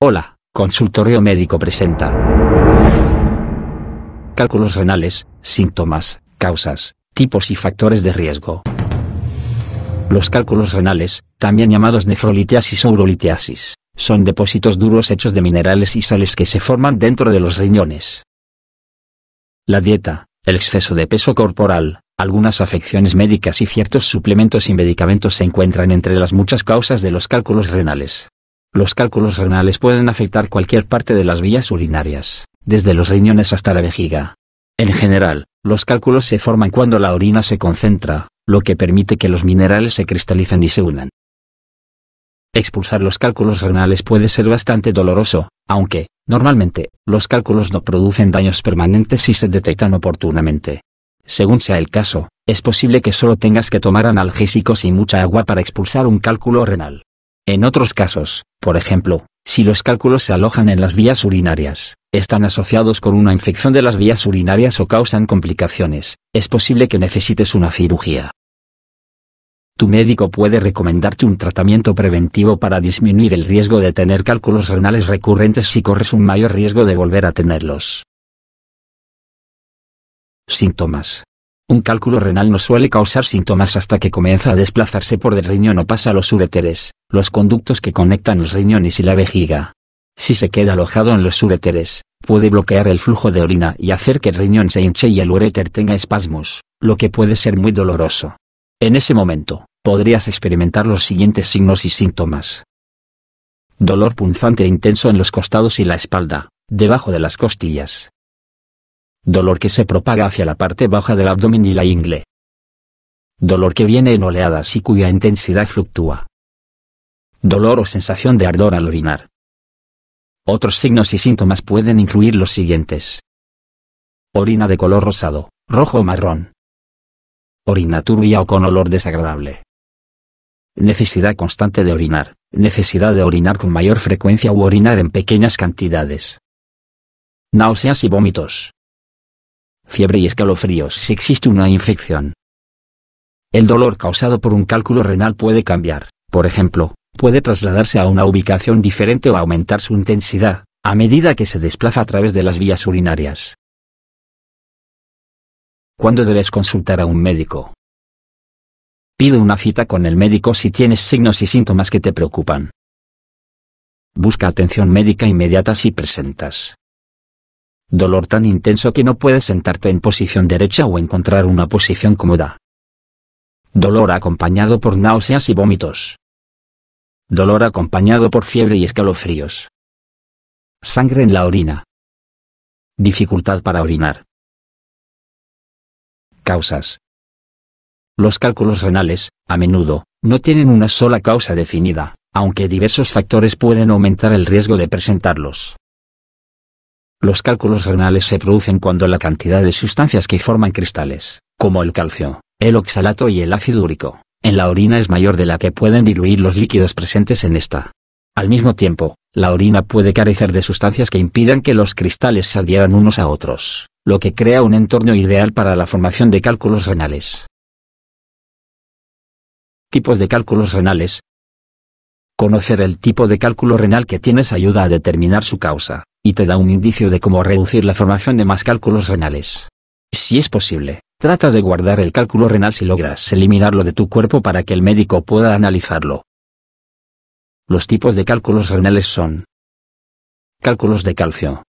Hola, Consultorio Médico presenta. Cálculos renales, síntomas, causas, tipos y factores de riesgo. Los cálculos renales, también llamados nefrolitiasis o urolitiasis, son depósitos duros hechos de minerales y sales que se forman dentro de los riñones. La dieta, el exceso de peso corporal, algunas afecciones médicas y ciertos suplementos y medicamentos se encuentran entre las muchas causas de los cálculos renales. Los cálculos renales pueden afectar cualquier parte de las vías urinarias, desde los riñones hasta la vejiga. En general, los cálculos se forman cuando la orina se concentra, lo que permite que los minerales se cristalicen y se unan. Expulsar los cálculos renales puede ser bastante doloroso, aunque, normalmente, los cálculos no producen daños permanentes si se detectan oportunamente. Según sea el caso, es posible que solo tengas que tomar analgésicos y mucha agua para expulsar un cálculo renal. En otros casos, por ejemplo, si los cálculos se alojan en las vías urinarias, están asociados con una infección de las vías urinarias o causan complicaciones, es posible que necesites una cirugía. Tu médico puede recomendarte un tratamiento preventivo para disminuir el riesgo de tener cálculos renales recurrentes si corres un mayor riesgo de volver a tenerlos. Síntomas. Un cálculo renal no suele causar síntomas hasta que comienza a desplazarse por el riñón o pasa a los ureteres, los conductos que conectan los riñones y la vejiga. Si se queda alojado en los ureteres, puede bloquear el flujo de orina y hacer que el riñón se hinche y el ureter tenga espasmos, lo que puede ser muy doloroso. En ese momento, podrías experimentar los siguientes signos y síntomas. Dolor punzante e intenso en los costados y la espalda, debajo de las costillas dolor que se propaga hacia la parte baja del abdomen y la ingle. Dolor que viene en oleadas y cuya intensidad fluctúa. Dolor o sensación de ardor al orinar. Otros signos y síntomas pueden incluir los siguientes. Orina de color rosado, rojo o marrón. Orina turbia o con olor desagradable. Necesidad constante de orinar, necesidad de orinar con mayor frecuencia u orinar en pequeñas cantidades. Náuseas y vómitos fiebre y escalofríos si existe una infección. El dolor causado por un cálculo renal puede cambiar, por ejemplo, puede trasladarse a una ubicación diferente o aumentar su intensidad, a medida que se desplaza a través de las vías urinarias. ¿Cuándo debes consultar a un médico? Pide una cita con el médico si tienes signos y síntomas que te preocupan. Busca atención médica inmediata si presentas dolor tan intenso que no puedes sentarte en posición derecha o encontrar una posición cómoda. Dolor acompañado por náuseas y vómitos. Dolor acompañado por fiebre y escalofríos. Sangre en la orina. Dificultad para orinar. Causas. Los cálculos renales, a menudo, no tienen una sola causa definida, aunque diversos factores pueden aumentar el riesgo de presentarlos. Los cálculos renales se producen cuando la cantidad de sustancias que forman cristales, como el calcio, el oxalato y el ácido úrico, en la orina es mayor de la que pueden diluir los líquidos presentes en esta. Al mismo tiempo, la orina puede carecer de sustancias que impidan que los cristales se adhieran unos a otros, lo que crea un entorno ideal para la formación de cálculos renales. Tipos de cálculos renales Conocer el tipo de cálculo renal que tienes ayuda a determinar su causa, y te da un indicio de cómo reducir la formación de más cálculos renales. Si es posible, trata de guardar el cálculo renal si logras eliminarlo de tu cuerpo para que el médico pueda analizarlo. Los tipos de cálculos renales son Cálculos de calcio.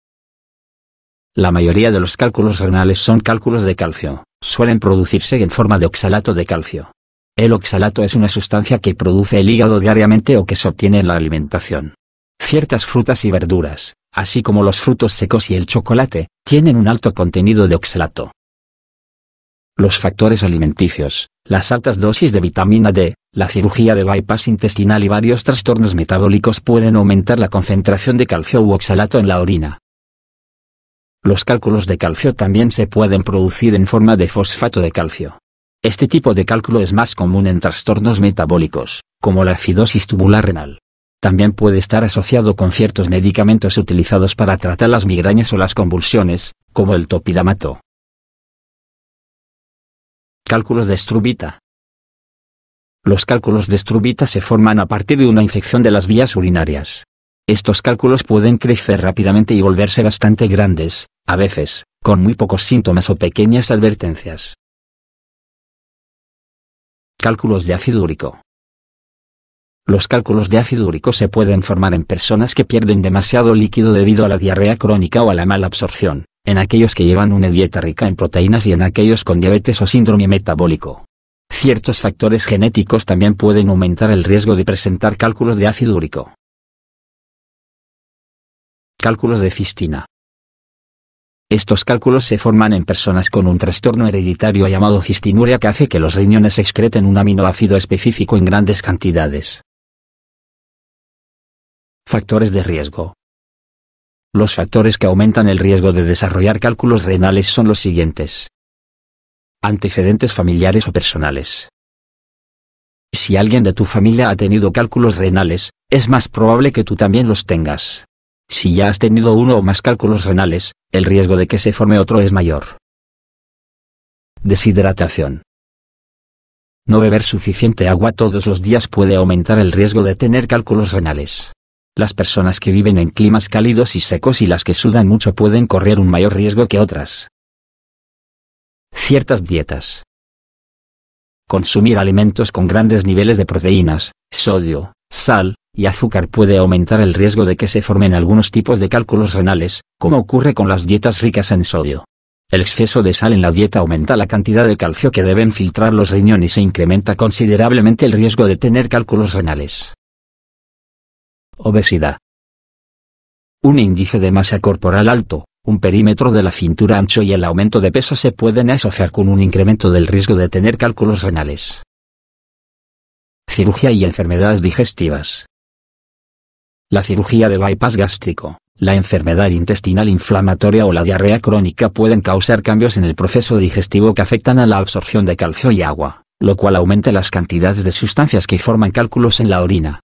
La mayoría de los cálculos renales son cálculos de calcio, suelen producirse en forma de oxalato de calcio. El oxalato es una sustancia que produce el hígado diariamente o que se obtiene en la alimentación. Ciertas frutas y verduras, así como los frutos secos y el chocolate, tienen un alto contenido de oxalato. Los factores alimenticios, las altas dosis de vitamina D, la cirugía de bypass intestinal y varios trastornos metabólicos pueden aumentar la concentración de calcio u oxalato en la orina. Los cálculos de calcio también se pueden producir en forma de fosfato de calcio. Este tipo de cálculo es más común en trastornos metabólicos, como la acidosis tubular renal. También puede estar asociado con ciertos medicamentos utilizados para tratar las migrañas o las convulsiones, como el topiramato. Cálculos de estrubita. Los cálculos de estrubita se forman a partir de una infección de las vías urinarias. Estos cálculos pueden crecer rápidamente y volverse bastante grandes, a veces, con muy pocos síntomas o pequeñas advertencias. Cálculos de ácido úrico. Los cálculos de ácido úrico se pueden formar en personas que pierden demasiado líquido debido a la diarrea crónica o a la mala absorción, en aquellos que llevan una dieta rica en proteínas y en aquellos con diabetes o síndrome metabólico. Ciertos factores genéticos también pueden aumentar el riesgo de presentar cálculos de ácido úrico. Cálculos de cistina. Estos cálculos se forman en personas con un trastorno hereditario llamado cistinuria que hace que los riñones excreten un aminoácido específico en grandes cantidades. Factores de riesgo. Los factores que aumentan el riesgo de desarrollar cálculos renales son los siguientes. Antecedentes familiares o personales. Si alguien de tu familia ha tenido cálculos renales, es más probable que tú también los tengas. Si ya has tenido uno o más cálculos renales, el riesgo de que se forme otro es mayor. Deshidratación. No beber suficiente agua todos los días puede aumentar el riesgo de tener cálculos renales. Las personas que viven en climas cálidos y secos y las que sudan mucho pueden correr un mayor riesgo que otras. Ciertas dietas. Consumir alimentos con grandes niveles de proteínas, sodio, sal, y azúcar puede aumentar el riesgo de que se formen algunos tipos de cálculos renales, como ocurre con las dietas ricas en sodio. El exceso de sal en la dieta aumenta la cantidad de calcio que deben filtrar los riñones e incrementa considerablemente el riesgo de tener cálculos renales obesidad. Un índice de masa corporal alto, un perímetro de la cintura ancho y el aumento de peso se pueden asociar con un incremento del riesgo de tener cálculos renales. Cirugía y enfermedades digestivas. La cirugía de bypass gástrico, la enfermedad intestinal inflamatoria o la diarrea crónica pueden causar cambios en el proceso digestivo que afectan a la absorción de calcio y agua, lo cual aumenta las cantidades de sustancias que forman cálculos en la orina.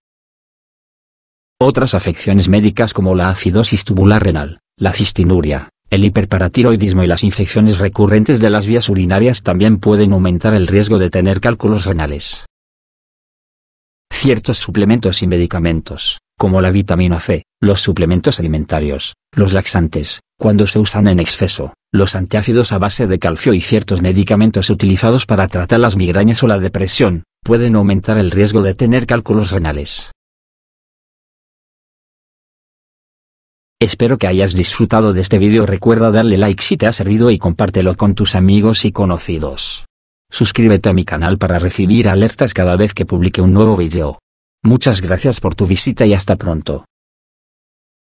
Otras afecciones médicas como la acidosis tubular renal, la cistinuria, el hiperparatiroidismo y las infecciones recurrentes de las vías urinarias también pueden aumentar el riesgo de tener cálculos renales. Ciertos suplementos y medicamentos, como la vitamina C, los suplementos alimentarios, los laxantes, cuando se usan en exceso, los antiácidos a base de calcio y ciertos medicamentos utilizados para tratar las migrañas o la depresión, pueden aumentar el riesgo de tener cálculos renales. Espero que hayas disfrutado de este vídeo recuerda darle like si te ha servido y compártelo con tus amigos y conocidos. Suscríbete a mi canal para recibir alertas cada vez que publique un nuevo vídeo. Muchas gracias por tu visita y hasta pronto.